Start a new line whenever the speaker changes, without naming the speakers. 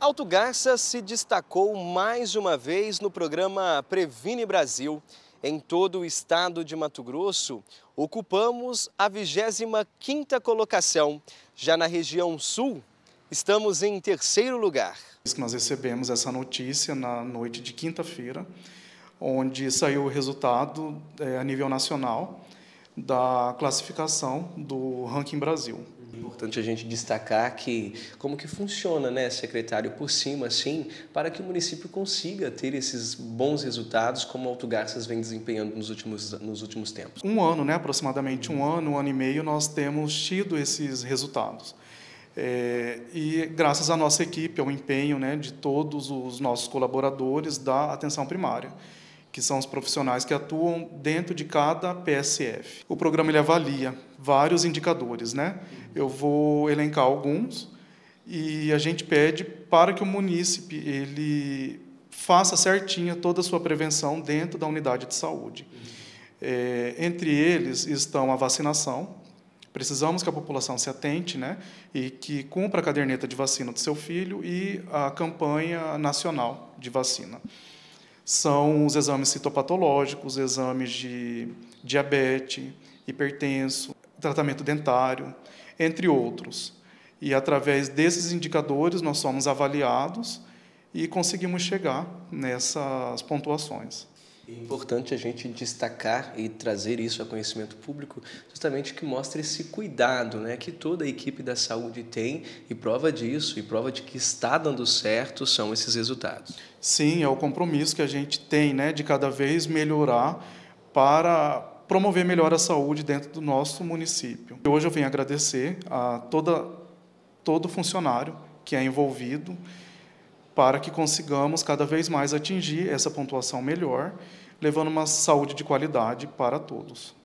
Alto Garça se destacou mais uma vez no programa Previne Brasil. Em todo o estado de Mato Grosso, ocupamos a 25ª colocação. Já na região sul, estamos em terceiro
lugar. Nós recebemos essa notícia na noite de quinta-feira, onde saiu o resultado é, a nível nacional da classificação do ranking Brasil.
Importante a gente destacar que como que funciona, né,
secretário,
por cima, assim, para que o município consiga ter esses bons resultados como Garças vem desempenhando nos últimos, nos últimos tempos.
Um ano, né, aproximadamente um ano, um ano e meio, nós temos tido esses resultados. É, e graças à nossa equipe, ao empenho né, de todos os nossos colaboradores da atenção primária que são os profissionais que atuam dentro de cada PSF. O programa ele avalia vários indicadores, né? Eu vou elencar alguns e a gente pede para que o munícipe ele faça certinha toda a sua prevenção dentro da unidade de saúde. É, entre eles estão a vacinação. Precisamos que a população se atente né, e que cumpra a caderneta de vacina do seu filho e a campanha nacional de vacina são os exames citopatológicos, exames de diabetes, hipertenso, tratamento dentário, entre outros. E através desses indicadores nós somos avaliados e conseguimos chegar nessas pontuações. É
importante a gente destacar e trazer isso a conhecimento público, justamente que mostre esse cuidado né, que toda a equipe da saúde tem, e prova disso, e prova de que está
dando certo, são esses resultados. Sim, é o compromisso que a gente tem né, de cada vez melhorar para promover melhor a saúde dentro do nosso município. Hoje eu venho agradecer a toda, todo funcionário que é envolvido para que consigamos cada vez mais atingir essa pontuação melhor, levando uma saúde de qualidade para todos.